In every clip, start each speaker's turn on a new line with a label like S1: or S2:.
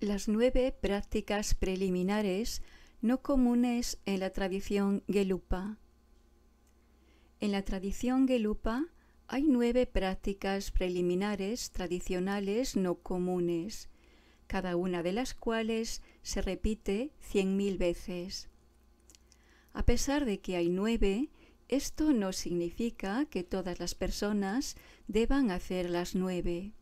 S1: Las nueve prácticas preliminares no comunes en la tradición Gelupa. En la tradición Gelupa hay nueve prácticas preliminares tradicionales no comunes, cada una de las cuales se repite cien mil veces. A pesar de que hay nueve, esto no significa que todas las personas deban hacer las nueve.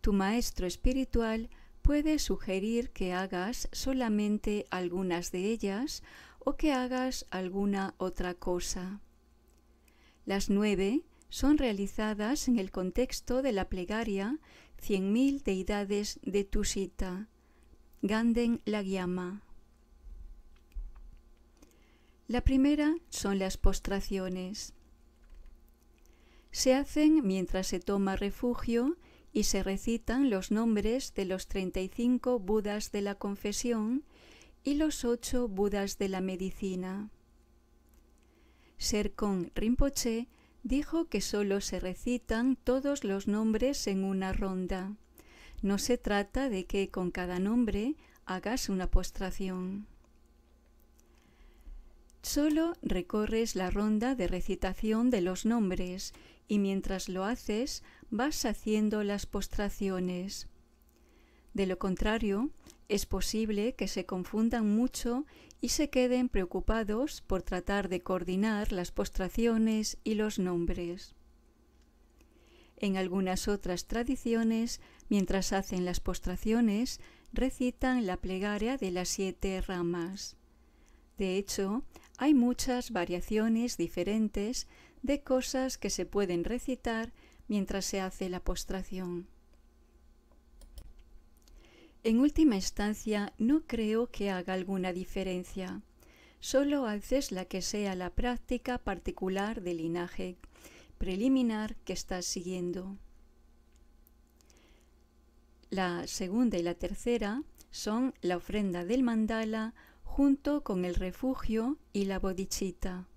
S1: Tu maestro espiritual Puedes sugerir que hagas solamente algunas de ellas o que hagas alguna otra cosa. Las nueve son realizadas en el contexto de la plegaria Cien mil deidades de tusita Ganden Lagyama. La primera son las postraciones. Se hacen mientras se toma refugio y se recitan los nombres de los 35 Budas de la confesión y los 8 Budas de la medicina. con Rinpoche dijo que solo se recitan todos los nombres en una ronda. No se trata de que con cada nombre hagas una postración. Solo recorres la ronda de recitación de los nombres y mientras lo haces vas haciendo las postraciones. De lo contrario, es posible que se confundan mucho y se queden preocupados por tratar de coordinar las postraciones y los nombres. En algunas otras tradiciones, mientras hacen las postraciones, recitan la plegaria de las siete ramas. De hecho, hay muchas variaciones diferentes de cosas que se pueden recitar mientras se hace la postración. En última instancia, no creo que haga alguna diferencia. Solo haces la que sea la práctica particular del linaje preliminar que estás siguiendo. La segunda y la tercera son la ofrenda del mandala junto con el refugio y la bodichita.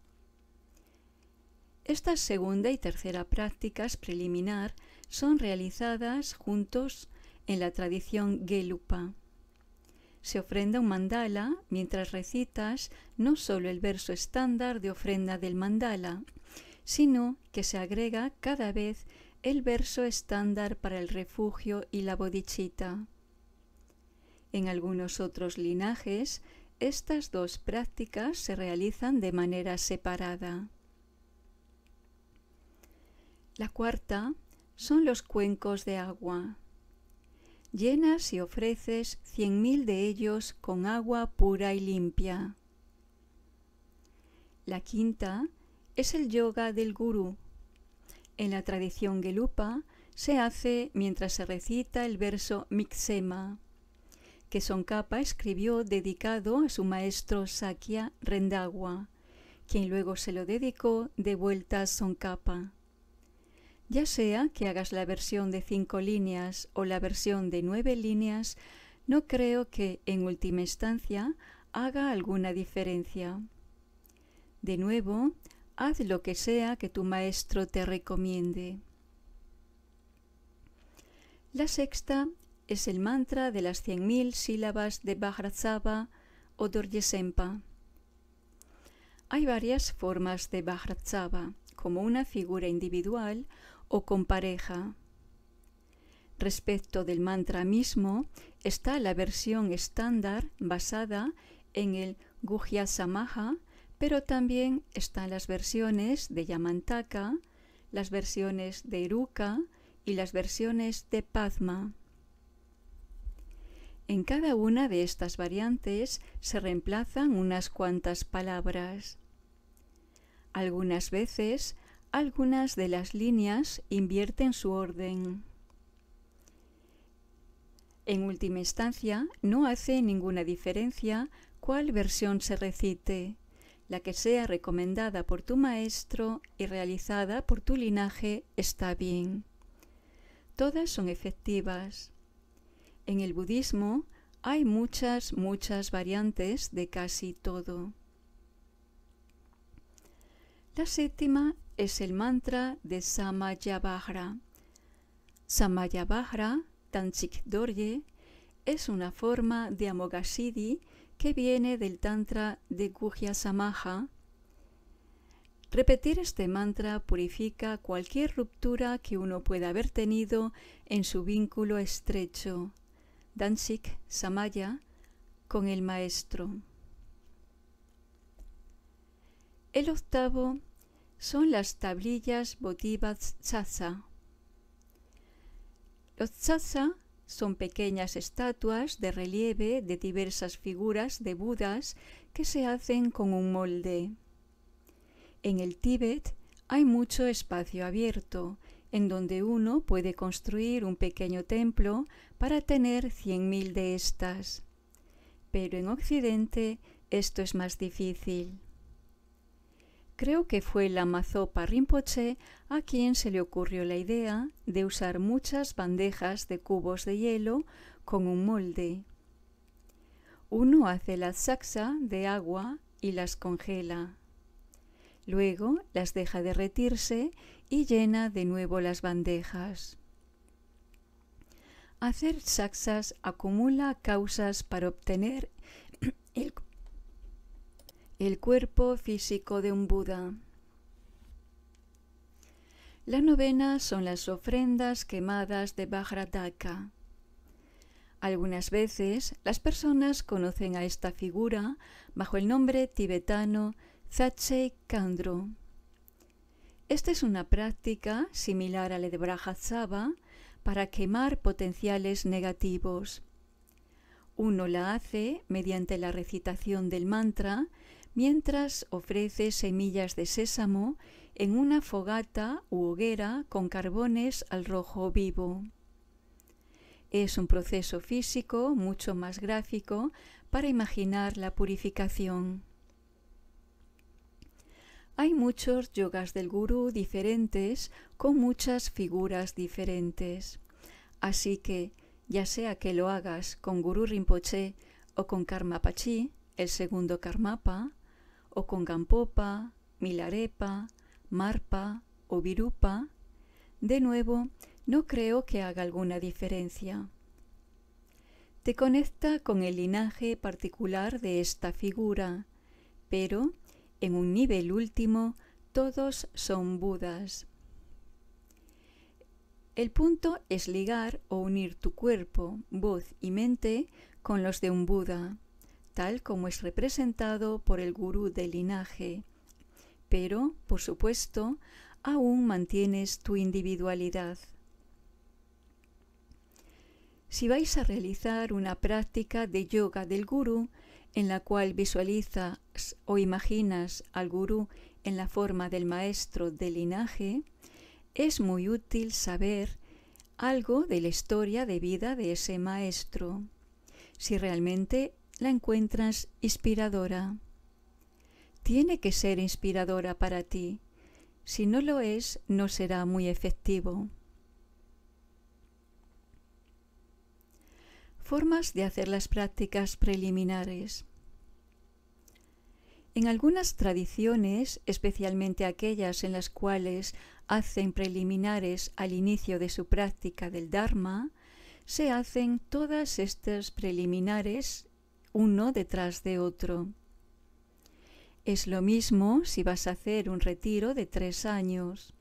S1: Estas segunda y tercera prácticas preliminar son realizadas juntos en la tradición Gelupa. Se ofrenda un mandala mientras recitas no solo el verso estándar de ofrenda del mandala, sino que se agrega cada vez el verso estándar para el refugio y la bodichita. En algunos otros linajes, estas dos prácticas se realizan de manera separada. La cuarta son los cuencos de agua. Llenas y ofreces cien mil de ellos con agua pura y limpia. La quinta es el yoga del gurú. En la tradición gelupa se hace mientras se recita el verso Mixema, que Sonkapa escribió dedicado a su maestro Sakya Rendagua, quien luego se lo dedicó de vuelta a Sonkapa. Ya sea que hagas la versión de cinco líneas o la versión de nueve líneas, no creo que, en última instancia, haga alguna diferencia. De nuevo, haz lo que sea que tu maestro te recomiende. La sexta es el mantra de las 100.000 sílabas de Vajratsava o Doryesempa. Hay varias formas de Vajratsava, como una figura individual o con pareja. Respecto del mantra mismo, está la versión estándar basada en el Guhya pero también están las versiones de Yamantaka, las versiones de Iruka y las versiones de Padma. En cada una de estas variantes se reemplazan unas cuantas palabras. Algunas veces algunas de las líneas invierten su orden. En última instancia, no hace ninguna diferencia cuál versión se recite, la que sea recomendada por tu maestro y realizada por tu linaje está bien. Todas son efectivas. En el budismo hay muchas, muchas variantes de casi todo. La séptima es el mantra de Samaya Samayabhara, Tanchik Dorje es una forma de Amoghasiddhi que viene del Tantra de Gujya Samaha. Repetir este mantra purifica cualquier ruptura que uno pueda haber tenido en su vínculo estrecho, Tansik Samaya, con el maestro. El octavo son las tablillas votivas tzatza. Los tzatza son pequeñas estatuas de relieve de diversas figuras de Budas que se hacen con un molde. En el Tíbet hay mucho espacio abierto, en donde uno puede construir un pequeño templo para tener cien de estas. Pero en Occidente esto es más difícil. Creo que fue la Mazopa Rinpoche a quien se le ocurrió la idea de usar muchas bandejas de cubos de hielo con un molde. Uno hace la saxa de agua y las congela. Luego las deja derretirse y llena de nuevo las bandejas. Hacer saxas acumula causas para obtener el, el cuerpo físico de un Buda. La novena son las ofrendas quemadas de Bhagradaka. Algunas veces las personas conocen a esta figura bajo el nombre tibetano Zache Kandro. Esta es una práctica similar a la de Brahatsava para quemar potenciales negativos. Uno la hace mediante la recitación del mantra mientras ofrece semillas de sésamo en una fogata u hoguera con carbones al rojo vivo. Es un proceso físico mucho más gráfico para imaginar la purificación. Hay muchos yogas del gurú diferentes con muchas figuras diferentes. Así que, ya sea que lo hagas con Gurú Rinpoche o con Karmapachi, el segundo Karmapa, o con Gampopa, Milarepa, Marpa o Virupa, de nuevo, no creo que haga alguna diferencia. Te conecta con el linaje particular de esta figura, pero en un nivel último todos son Budas. El punto es ligar o unir tu cuerpo, voz y mente con los de un Buda tal como es representado por el gurú del linaje. Pero, por supuesto, aún mantienes tu individualidad. Si vais a realizar una práctica de yoga del gurú, en la cual visualizas o imaginas al gurú en la forma del maestro del linaje, es muy útil saber algo de la historia de vida de ese maestro, si realmente la encuentras inspiradora. Tiene que ser inspiradora para ti. Si no lo es, no será muy efectivo. Formas de hacer las prácticas preliminares. En algunas tradiciones, especialmente aquellas en las cuales hacen preliminares al inicio de su práctica del Dharma, se hacen todas estas preliminares uno detrás de otro. Es lo mismo si vas a hacer un retiro de tres años.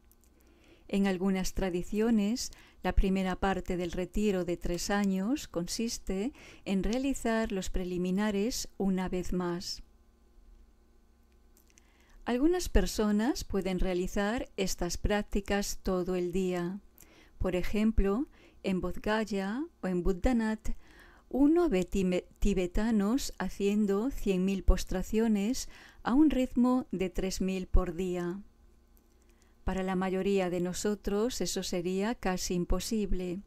S1: En algunas tradiciones, la primera parte del retiro de tres años consiste en realizar los preliminares una vez más. Algunas personas pueden realizar estas prácticas todo el día. Por ejemplo, en Bodh o en Buddhanat uno ve tibetanos haciendo 100.000 postraciones a un ritmo de 3.000 por día. Para la mayoría de nosotros eso sería casi imposible,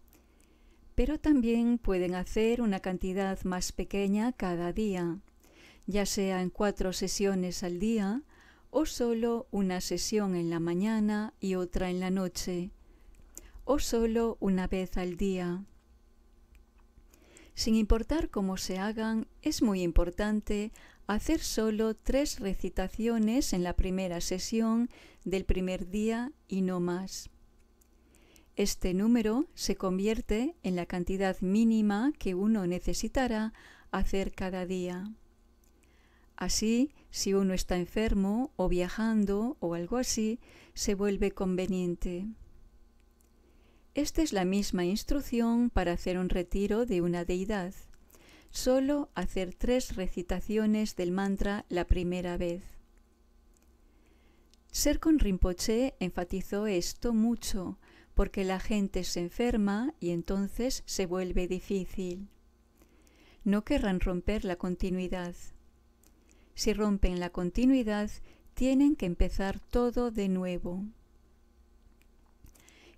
S1: pero también pueden hacer una cantidad más pequeña cada día, ya sea en cuatro sesiones al día o solo una sesión en la mañana y otra en la noche, o solo una vez al día sin importar cómo se hagan, es muy importante hacer solo tres recitaciones en la primera sesión del primer día y no más. Este número se convierte en la cantidad mínima que uno necesitará hacer cada día. Así, si uno está enfermo o viajando o algo así, se vuelve conveniente. Esta es la misma instrucción para hacer un retiro de una deidad. Solo hacer tres recitaciones del mantra la primera vez. Ser con Rinpoche enfatizó esto mucho, porque la gente se enferma y entonces se vuelve difícil. No querrán romper la continuidad. Si rompen la continuidad, tienen que empezar todo de nuevo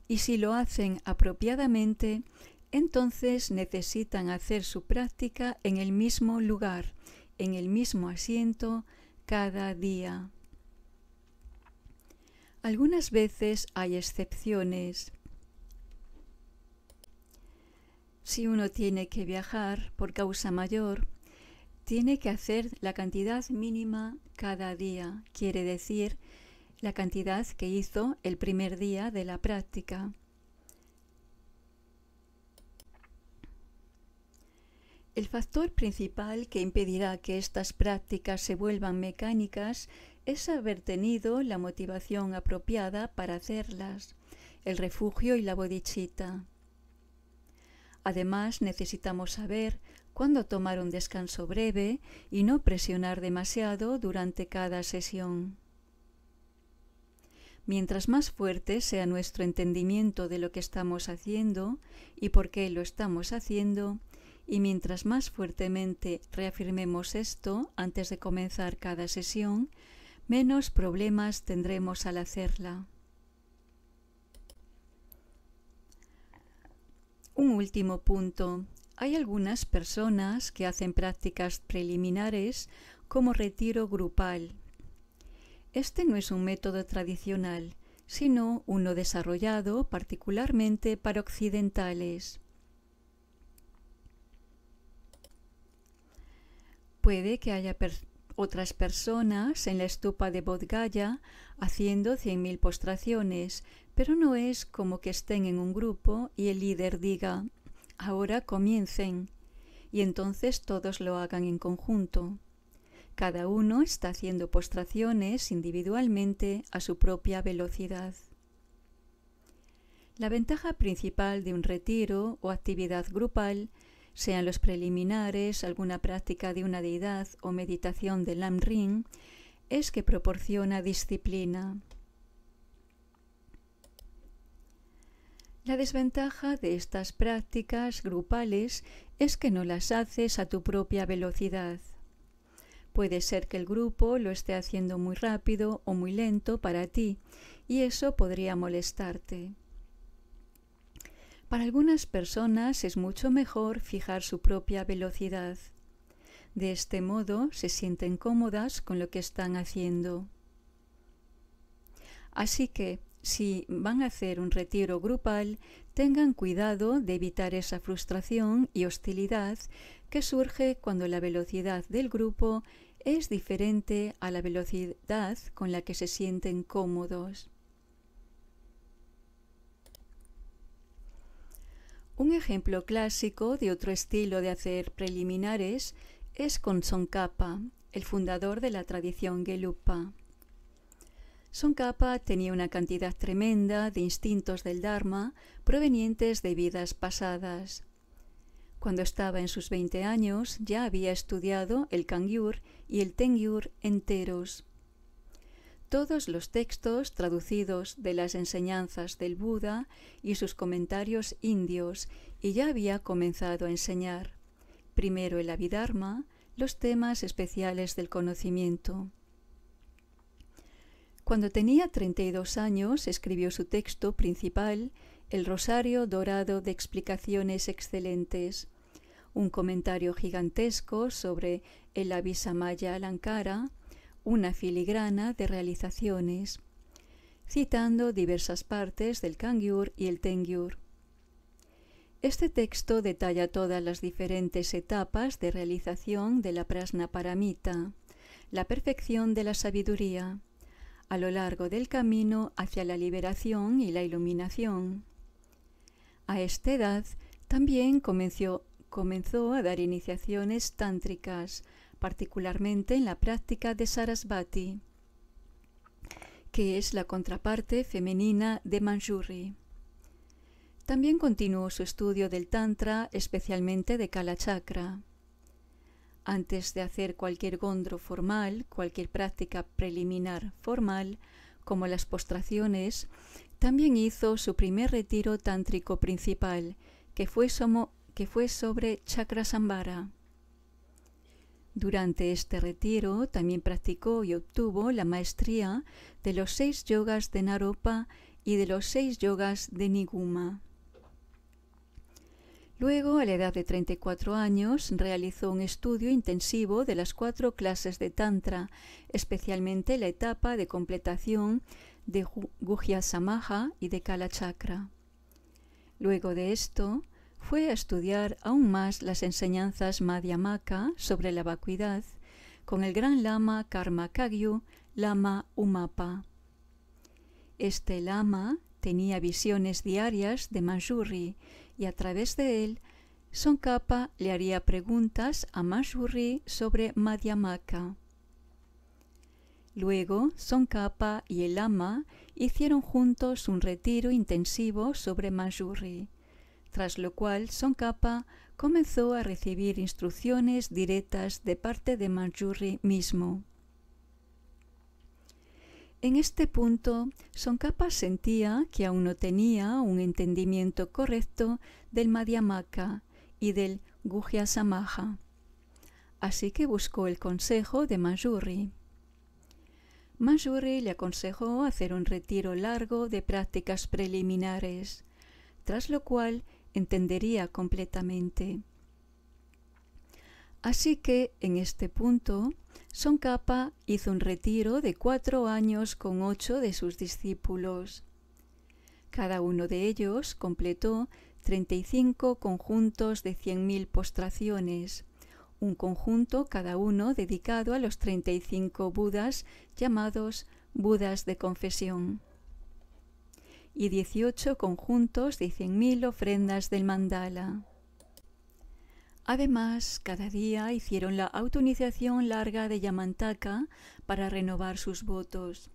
S1: y si lo hacen apropiadamente, entonces necesitan hacer su práctica en el mismo lugar, en el mismo asiento, cada día. Algunas veces hay excepciones. Si uno tiene que viajar por causa mayor, tiene que hacer la cantidad mínima cada día, quiere decir la cantidad que hizo el primer día de la práctica. El factor principal que impedirá que estas prácticas se vuelvan mecánicas es haber tenido la motivación apropiada para hacerlas, el refugio y la bodichita. Además, necesitamos saber cuándo tomar un descanso breve y no presionar demasiado durante cada sesión. Mientras más fuerte sea nuestro entendimiento de lo que estamos haciendo y por qué lo estamos haciendo, y mientras más fuertemente reafirmemos esto antes de comenzar cada sesión, menos problemas tendremos al hacerla. Un último punto. Hay algunas personas que hacen prácticas preliminares como retiro grupal este no es un método tradicional, sino uno desarrollado particularmente para occidentales. Puede que haya otras personas en la estupa de Bodgaya haciendo 100.000 postraciones, pero no es como que estén en un grupo y el líder diga, ahora comiencen, y entonces todos lo hagan en conjunto. Cada uno está haciendo postraciones individualmente a su propia velocidad. La ventaja principal de un retiro o actividad grupal, sean los preliminares, alguna práctica de una deidad o meditación de Lam Ring, es que proporciona disciplina. La desventaja de estas prácticas grupales es que no las haces a tu propia velocidad. Puede ser que el grupo lo esté haciendo muy rápido o muy lento para ti y eso podría molestarte. Para algunas personas es mucho mejor fijar su propia velocidad. De este modo se sienten cómodas con lo que están haciendo. Así que, si van a hacer un retiro grupal, tengan cuidado de evitar esa frustración y hostilidad que surge cuando la velocidad del grupo es diferente a la velocidad con la que se sienten cómodos. Un ejemplo clásico de otro estilo de hacer preliminares es con Tsongkhapa, el fundador de la tradición Gelupa. Tsongkhapa tenía una cantidad tremenda de instintos del Dharma provenientes de vidas pasadas. Cuando estaba en sus 20 años ya había estudiado el Kangyur y el Tengyur enteros. Todos los textos traducidos de las enseñanzas del Buda y sus comentarios indios y ya había comenzado a enseñar, primero el Abhidharma, los temas especiales del conocimiento. Cuando tenía 32 años escribió su texto principal el rosario dorado de explicaciones excelentes, un comentario gigantesco sobre el Abisamaya Alankara, una filigrana de realizaciones, citando diversas partes del Kangyur y el Tengyur. Este texto detalla todas las diferentes etapas de realización de la prasna paramita, la perfección de la sabiduría, a lo largo del camino hacia la liberación y la iluminación. A esta edad también comenzó, a dar iniciaciones tántricas, particularmente en la práctica de Sarasvati, que es la contraparte femenina de Manjuri. También continuó su estudio del Tantra, especialmente de Kalachakra. Antes de hacer cualquier gondro formal, cualquier práctica preliminar formal, como las postraciones, también hizo su primer retiro tántrico principal, que fue, somo, que fue sobre Chakrasambara. Durante este retiro también practicó y obtuvo la maestría de los seis yogas de Naropa y de los seis yogas de Niguma. Luego, a la edad de 34 años, realizó un estudio intensivo de las cuatro clases de Tantra, especialmente la etapa de completación de Guhya y de Kalachakra. Luego de esto, fue a estudiar aún más las enseñanzas Madhyamaka sobre la vacuidad con el gran lama Karma Kagyu, lama Umapa. Este lama tenía visiones diarias de Manjuri y a través de él, Tsongkhapa le haría preguntas a Manjuri sobre Madhyamaka. Luego, Tsongkhapa y el ama hicieron juntos un retiro intensivo sobre Manjuri, tras lo cual Tsongkhapa comenzó a recibir instrucciones directas de parte de Manjuri mismo. En este punto, Sonkapa sentía que aún no tenía un entendimiento correcto del Madhyamaka y del Guhya así que buscó el consejo de Manjuri. Manjuri le aconsejó hacer un retiro largo de prácticas preliminares, tras lo cual entendería completamente. Así que en este punto, Sonkapa hizo un retiro de cuatro años con ocho de sus discípulos. Cada uno de ellos completó 35 conjuntos de 100.000 postraciones, un conjunto cada uno dedicado a los 35 Budas llamados Budas de confesión y 18 conjuntos de 100.000 ofrendas del mandala. Además, cada día hicieron la autoiniciación larga de Yamantaka para renovar sus votos.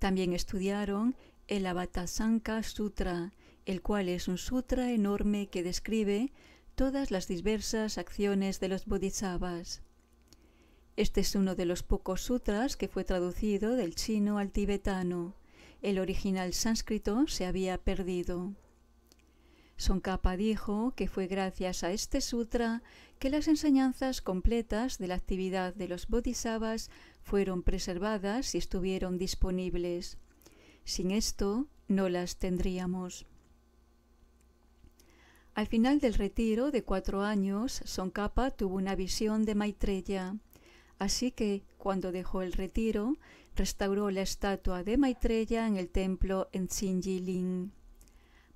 S1: También estudiaron el Avatasanka Sutra, el cual es un sutra enorme que describe todas las diversas acciones de los bodhisattvas. Este es uno de los pocos sutras que fue traducido del chino al tibetano. El original sánscrito se había perdido. Sonkapa dijo que fue gracias a este sutra que las enseñanzas completas de la actividad de los bodhisattvas fueron preservadas y estuvieron disponibles. Sin esto, no las tendríamos. Al final del retiro de cuatro años, Sonkapa tuvo una visión de Maitreya. Así que, cuando dejó el retiro, restauró la estatua de Maitreya en el templo en Xinjiling.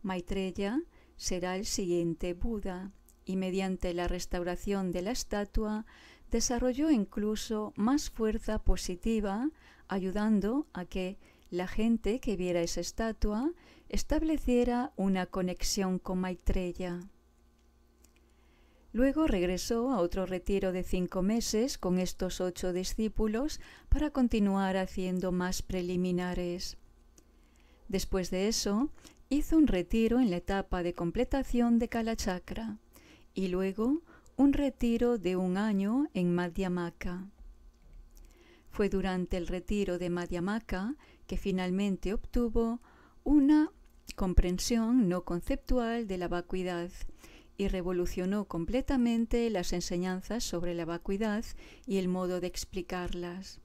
S1: Maitreya será el siguiente Buda y mediante la restauración de la estatua desarrolló incluso más fuerza positiva, ayudando a que la gente que viera esa estatua estableciera una conexión con Maitreya. Luego regresó a otro retiro de cinco meses con estos ocho discípulos para continuar haciendo más preliminares. Después de eso, hizo un retiro en la etapa de completación de Kalachakra y luego un retiro de un año en Madhyamaka. Fue durante el retiro de Madhyamaka que finalmente obtuvo una comprensión no conceptual de la vacuidad y revolucionó completamente las enseñanzas sobre la vacuidad y el modo de explicarlas.